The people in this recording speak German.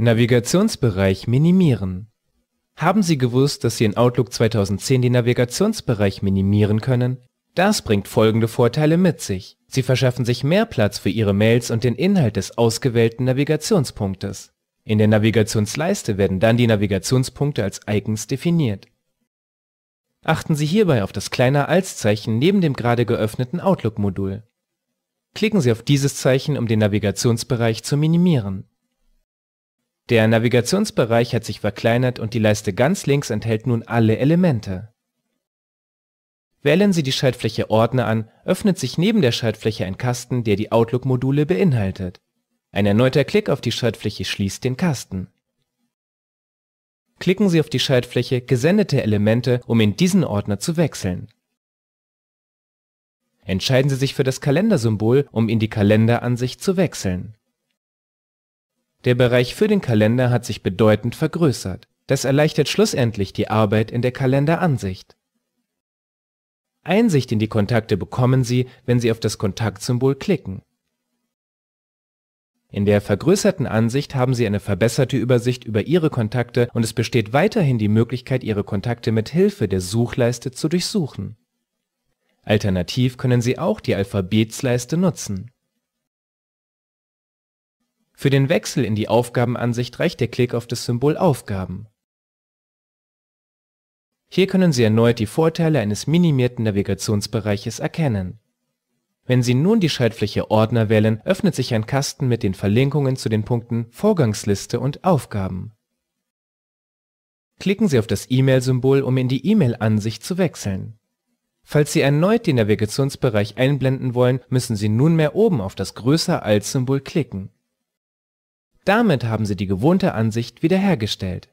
Navigationsbereich minimieren. Haben Sie gewusst, dass Sie in Outlook 2010 den Navigationsbereich minimieren können? Das bringt folgende Vorteile mit sich. Sie verschaffen sich mehr Platz für Ihre Mails und den Inhalt des ausgewählten Navigationspunktes. In der Navigationsleiste werden dann die Navigationspunkte als Icons definiert. Achten Sie hierbei auf das kleine Als-Zeichen neben dem gerade geöffneten Outlook-Modul. Klicken Sie auf dieses Zeichen, um den Navigationsbereich zu minimieren. Der Navigationsbereich hat sich verkleinert und die Leiste ganz links enthält nun alle Elemente. Wählen Sie die Schaltfläche Ordner an, öffnet sich neben der Schaltfläche ein Kasten, der die Outlook-Module beinhaltet. Ein erneuter Klick auf die Schaltfläche schließt den Kasten. Klicken Sie auf die Schaltfläche Gesendete Elemente, um in diesen Ordner zu wechseln. Entscheiden Sie sich für das Kalendersymbol, um in die Kalenderansicht zu wechseln. Der Bereich für den Kalender hat sich bedeutend vergrößert. Das erleichtert schlussendlich die Arbeit in der Kalenderansicht. Einsicht in die Kontakte bekommen Sie, wenn Sie auf das Kontaktsymbol klicken. In der vergrößerten Ansicht haben Sie eine verbesserte Übersicht über Ihre Kontakte und es besteht weiterhin die Möglichkeit, Ihre Kontakte mit Hilfe der Suchleiste zu durchsuchen. Alternativ können Sie auch die Alphabetsleiste nutzen für den Wechsel in die Aufgabenansicht reicht der Klick auf das Symbol Aufgaben. Hier können Sie erneut die Vorteile eines minimierten Navigationsbereiches erkennen. Wenn Sie nun die Schaltfläche Ordner wählen, öffnet sich ein Kasten mit den Verlinkungen zu den Punkten Vorgangsliste und Aufgaben. Klicken Sie auf das E-Mail-Symbol, um in die E-Mail-Ansicht zu wechseln. Falls Sie erneut den Navigationsbereich einblenden wollen, müssen Sie nunmehr oben auf das größer als Symbol klicken. Damit haben sie die gewohnte Ansicht wiederhergestellt